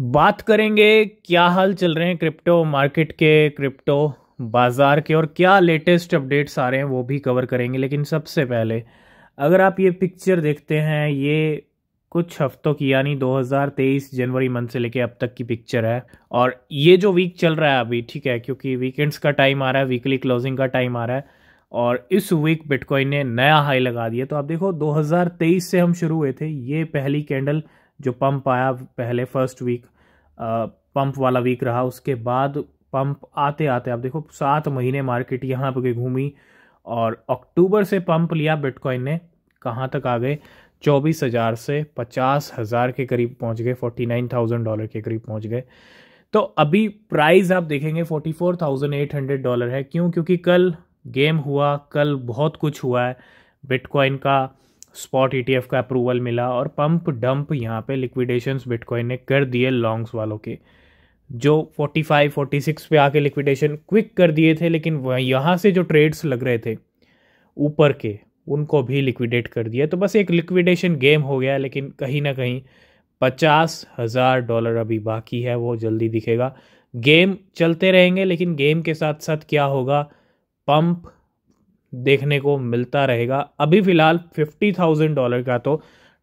बात करेंगे क्या हाल चल रहे हैं क्रिप्टो मार्केट के क्रिप्टो बाज़ार के और क्या लेटेस्ट अपडेट्स आ रहे हैं वो भी कवर करेंगे लेकिन सबसे पहले अगर आप ये पिक्चर देखते हैं ये कुछ हफ्तों की यानी 2023 जनवरी मंथ से लेके अब तक की पिक्चर है और ये जो वीक चल रहा है अभी ठीक है क्योंकि वीकेंड्स का टाइम आ रहा है वीकली क्लोजिंग का टाइम आ रहा है और इस वीक बिटकॉइन ने नया हाई लगा दिया तो आप देखो 2023 से हम शुरू हुए थे ये पहली कैंडल जो पंप आया पहले फर्स्ट वीक पंप वाला वीक रहा उसके बाद पंप आते आते आप देखो सात महीने मार्केट यहाँ पर घूमी और अक्टूबर से पंप लिया बिटकॉइन ने कहाँ तक आ गए चौबीस हज़ार से पचास हज़ार के करीब पहुँच गए फोर्टी नाइन थाउजेंड डॉलर के करीब पहुँच गए तो अभी प्राइस आप देखेंगे forty four thousand eight hundred dollar है क्यों क्योंकि कल गेम हुआ कल बहुत कुछ हुआ है बिटकॉइन का स्पॉट ई e का अप्रूवल मिला और पंप डंप यहाँ पे लिक्विडेशंस बिटकॉइन ने कर दिए लॉन्ग्स वालों के जो 45 46 पे आके लिक्विडेशन क्विक कर दिए थे लेकिन यहाँ से जो ट्रेड्स लग रहे थे ऊपर के उनको भी लिक्विडेट कर दिया तो बस एक लिक्विडेशन गेम हो गया लेकिन कहीं ना कहीं पचास हज़ार डॉलर अभी बाकी है वो जल्दी दिखेगा गेम चलते रहेंगे लेकिन गेम के साथ साथ क्या होगा पंप देखने को मिलता रहेगा अभी फ़िलहाल फिफ्टी थाउजेंड डॉलर का तो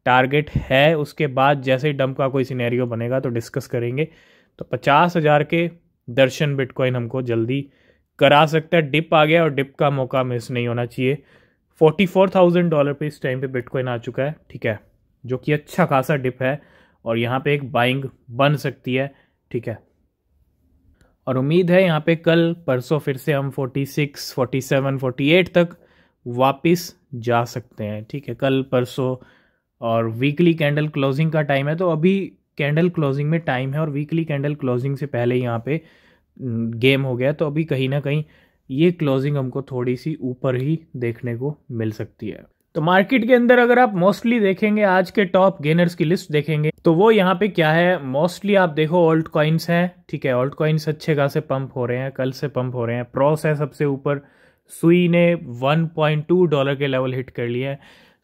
टारगेट है उसके बाद जैसे ही डंप का कोई सिनेरियो बनेगा तो डिस्कस करेंगे तो पचास हज़ार के दर्शन बिटकॉइन हमको जल्दी करा सकता है डिप आ गया और डिप का मौका मिस नहीं होना चाहिए फोर्टी फोर थाउजेंड डॉलर पर इस टाइम पे बिटकॉइन आ चुका है ठीक है जो कि अच्छा खासा डिप है और यहाँ पे एक बाइंग बन सकती है ठीक है और उम्मीद है यहाँ पे कल परसों फिर से हम 46, 47, 48 तक वापस जा सकते हैं ठीक है कल परसों और वीकली कैंडल क्लोजिंग का टाइम है तो अभी कैंडल क्लोजिंग में टाइम है और वीकली कैंडल क्लोजिंग से पहले यहाँ पे गेम हो गया तो अभी कहीं ना कहीं ये क्लोजिंग हमको थोड़ी सी ऊपर ही देखने को मिल सकती है तो मार्केट के अंदर अगर आप मोस्टली देखेंगे आज के टॉप गेनर्स की लिस्ट देखेंगे तो वो यहाँ पे क्या है मोस्टली आप देखो ओल्ट कॉइन्स हैं ठीक है ओल्ट कॉइन्स अच्छे खासे पंप हो रहे हैं कल से पंप हो रहे हैं प्रॉस है सबसे ऊपर सुई ने 1.2 डॉलर के लेवल हिट कर लिया है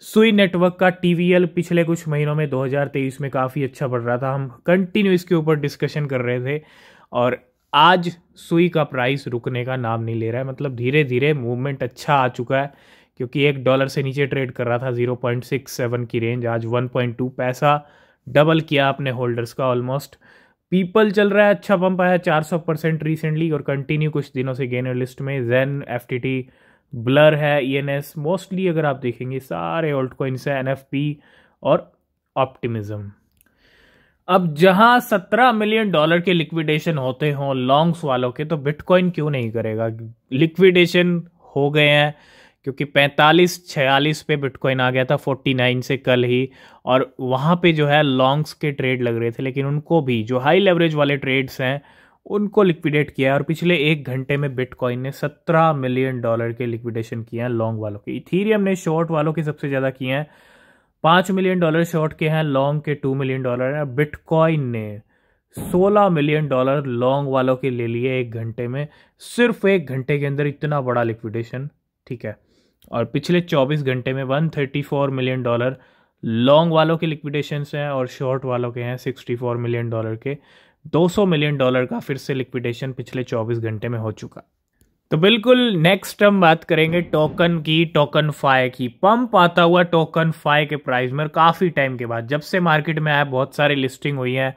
सुई नेटवर्क का टी पिछले कुछ महीनों में 2023 में काफ़ी अच्छा बढ़ रहा था हम कंटिन्यू इसके ऊपर डिस्कशन कर रहे थे और आज सुई का प्राइस रुकने का नाम नहीं ले रहा है मतलब धीरे धीरे मूवमेंट अच्छा आ चुका है क्योंकि एक डॉलर से नीचे ट्रेड कर रहा था 0.67 की रेंज आज 1.2 पैसा डबल किया अपने होल्डर्स का ऑलमोस्ट पीपल चल रहा है अच्छा पंप आया 400 परसेंट रिसेंटली और कंटिन्यू कुछ दिनों से गेनर लिस्ट में जेन एफ ब्लर है ई e मोस्टली अगर आप देखेंगे सारे ओल्ड कोइंस है एन और ऑप्टिमिज्म अब जहां 17 मिलियन डॉलर के लिक्विडेशन होते हों लॉन्ग्स वालों के तो बिटकॉइन क्यों नहीं करेगा लिक्विडेशन हो गए हैं क्योंकि 45 46 पे बिटकॉइन आ गया था 49 से कल ही और वहाँ पे जो है लॉन्ग्स के ट्रेड लग रहे थे लेकिन उनको भी जो हाई लेवरेज वाले ट्रेड्स हैं उनको लिक्विडेट किया और पिछले एक घंटे में बिटकॉइन ने 17 मिलियन डॉलर के लिक्विडेशन किए हैं लॉन्ग वालों के इथीरियम ने शॉर्ट वालों के सबसे ज़्यादा किए हैं पाँच मिलियन डॉलर शॉर्ट के हैं लॉन्ग के टू मिलियन डॉलर हैं बिटकॉइन ने 16 मिलियन डॉलर लॉन्ग वालों के ले लिए एक घंटे में सिर्फ एक घंटे के अंदर इतना बड़ा लिक्विडेशन ठीक है और पिछले 24 घंटे में 134 मिलियन डॉलर लॉन्ग वालों के लिक्विडेशंस हैं और शॉर्ट वालों के हैं 64 मिलियन डॉलर के 200 मिलियन डॉलर का फिर से लिक्विडेशन पिछले 24 घंटे में हो चुका तो बिल्कुल नेक्स्ट हम बात करेंगे टोकन की टोकन फाई की पंप आता हुआ टोकन फाई के प्राइस में काफ़ी टाइम के बाद जब से मार्केट में आया बहुत सारी लिस्टिंग हुई है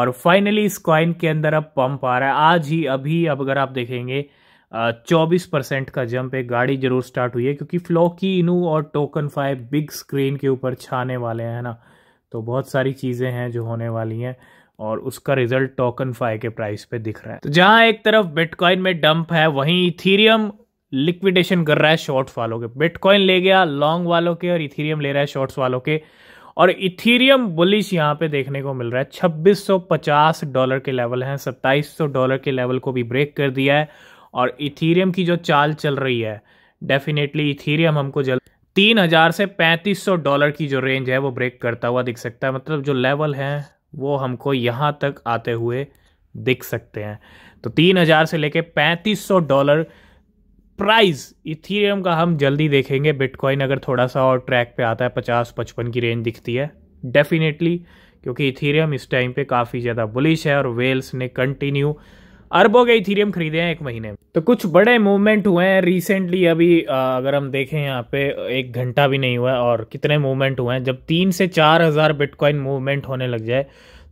और फाइनली इस कॉइन के अंदर अब पंप आ रहा है आज ही अभी अब अगर आप देखेंगे चौबीस परसेंट का जंप एक गाड़ी जरूर स्टार्ट हुई है क्योंकि फ्लॉकी इनू और टोकन फाइव बिग स्क्रीन के ऊपर छाने वाले हैं ना तो बहुत सारी चीज़ें हैं जो होने वाली हैं और उसका रिजल्ट टोकन फाइव के प्राइस पे दिख रहा है तो जहां एक तरफ बिटकॉइन में डंप है वहीं इथीरियम लिक्विडेशन कर रहा है शॉर्ट्स वालों के बिटकॉइन ले गया लॉन्ग वालों के और इथीरियम ले रहा है शॉर्ट्स वालों के और इथीरियम बुलिश यहाँ पे देखने को मिल रहा है छब्बीस डॉलर के लेवल हैं सत्ताईस डॉलर के लेवल को भी ब्रेक कर दिया है और इथीरियम की जो चाल चल रही है डेफिनेटली इथीरियम हमको जल्द तीन हज़ार से पैंतीस सौ डॉलर की जो रेंज है वो ब्रेक करता हुआ दिख सकता है मतलब जो लेवल है वो हमको यहाँ तक आते हुए दिख सकते हैं तो तीन हज़ार से लेके पैंतीस सौ डॉलर प्राइस इथीरियम का हम जल्दी देखेंगे बिटकॉइन अगर थोड़ा सा और ट्रैक पे आता है पचास पचपन की रेंज दिखती है डेफिनेटली क्योंकि इथीरियम इस टाइम पे काफ़ी ज़्यादा बुलिश है और वेल्स ने कंटिन्यू अरबों के इथेरियम खरीदे हैं एक महीने में तो कुछ बड़े मूवमेंट हुए हैं रिसेंटली अभी अगर हम देखें यहाँ पे एक घंटा भी नहीं हुआ और कितने मूवमेंट हुए हैं जब तीन से चार हज़ार बिटकॉइन मूवमेंट होने लग जाए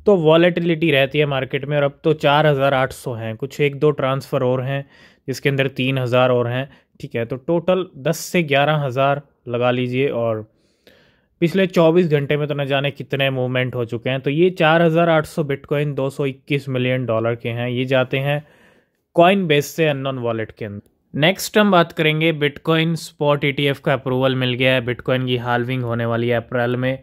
तो वॉलेटिलिटी रहती है मार्केट में और अब तो चार हज़ार आठ सौ हैं कुछ एक दो ट्रांसफ़र और हैं जिसके अंदर तीन हज़ार और हैं ठीक है तो टोटल दस से ग्यारह हज़ार लगा लीजिए और पिछले 24 घंटे में तो न जाने कितने मूवमेंट हो चुके हैं तो ये 4,800 बिटकॉइन 221 मिलियन डॉलर के हैं ये जाते हैं कॉइन बेस से अननोन वॉलेट के अंदर नेक्स्ट हम बात करेंगे बिटकॉइन स्पॉट ईटीएफ e का अप्रूवल मिल गया है बिटकॉइन की हालविंग होने वाली है अप्रैल में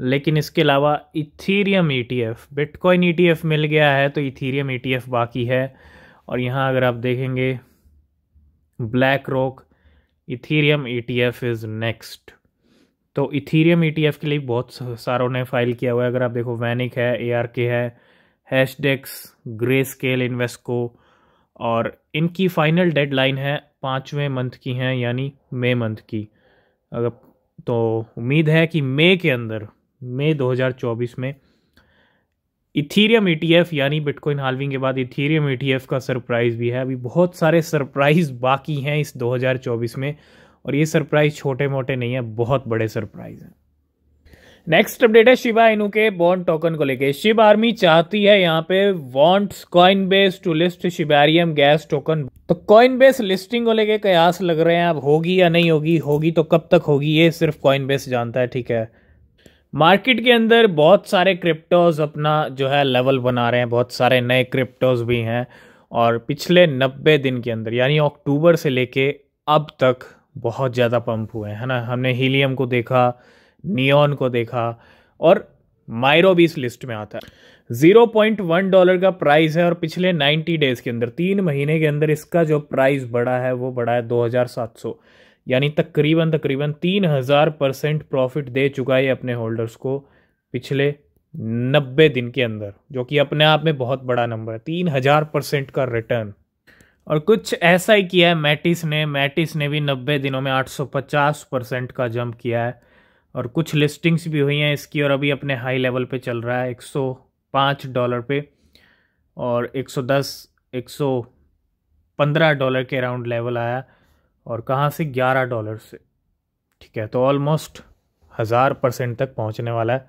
लेकिन इसके अलावा Ethereum E e bitcoin E e मिल गया है तो इथीरियम ई बाकी है और यहाँ अगर आप देखेंगे BlackRock Ethereum E is next तो इथीरियम ईटीएफ e के लिए बहुत सारों ने फाइल किया हुआ है अगर आप देखो वैनिक है एआरके है हैशडेक्स ग्रे स्केल इन्वेस्को और इनकी फाइनल डेडलाइन है पाँचवें मंथ की हैं यानी मे मंथ की अगर तो उम्मीद है कि मई के अंदर मई 2024 में इथीरियम ईटीएफ e यानी बिटकॉइन हालविंग के बाद इथीरियम ईटीएफ e का सरप्राइज़ भी है अभी बहुत सारे सरप्राइज़ बाकी हैं इस 2024 में और ये सरप्राइज छोटे मोटे नहीं है बहुत बड़े सरप्राइज हैं नेक्स्ट अपडेट है शिवा इनू के बॉन्ड टोकन को लेके शिव आर्मी चाहती है यहाँ पे wants Coinbase to list शिवेरियम गैस टोकन तो कॉइन बेस लिस्टिंग को लेके कयास लग रहे हैं अब होगी या नहीं होगी होगी तो कब तक होगी ये सिर्फ कॉइन बेस जानता है ठीक है मार्केट के अंदर बहुत सारे क्रिप्टोज अपना जो है लेवल बना रहे हैं बहुत सारे नए क्रिप्टोज भी हैं और पिछले नब्बे दिन के अंदर यानी अक्टूबर से लेके अब तक बहुत ज़्यादा पंप हुए हैं है ना हमने हीलियम को देखा नियॉन को देखा और मायरो भी इस लिस्ट में आता है जीरो पॉइंट वन डॉलर का प्राइस है और पिछले नाइन्टी डेज के अंदर तीन महीने के अंदर इसका जो प्राइस बढ़ा है वो बढ़ा है दो हज़ार सात सौ यानी तकरीबन तकरीबन तीन हज़ार परसेंट प्रॉफिट दे चुका है अपने होल्डर्स को पिछले नब्बे दिन के अंदर जो कि अपने आप में बहुत बड़ा नंबर है तीन हज़ार परसेंट का रिटर्न और कुछ ऐसा ही किया है मैटिस ने मैटिस ने भी 90 दिनों में 850 परसेंट का जंप किया है और कुछ लिस्टिंग्स भी हुई हैं इसकी और अभी अपने हाई लेवल पे चल रहा है 105 डॉलर पे और 110 115 डॉलर के अराउंड लेवल आया और कहाँ से 11 डॉलर से ठीक है तो ऑलमोस्ट हज़ार परसेंट तक पहुँचने वाला है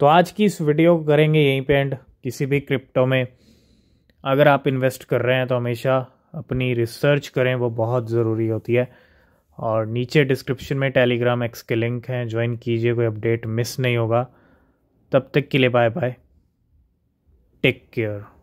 तो आज की इस वीडियो को करेंगे यहीं पर एंड किसी भी क्रिप्टो में अगर आप इन्वेस्ट कर रहे हैं तो हमेशा अपनी रिसर्च करें वो बहुत ज़रूरी होती है और नीचे डिस्क्रिप्शन में टेलीग्राम एक्स के लिंक हैं ज्वाइन कीजिए कोई अपडेट मिस नहीं होगा तब तक के लिए बाय बाय टेक केयर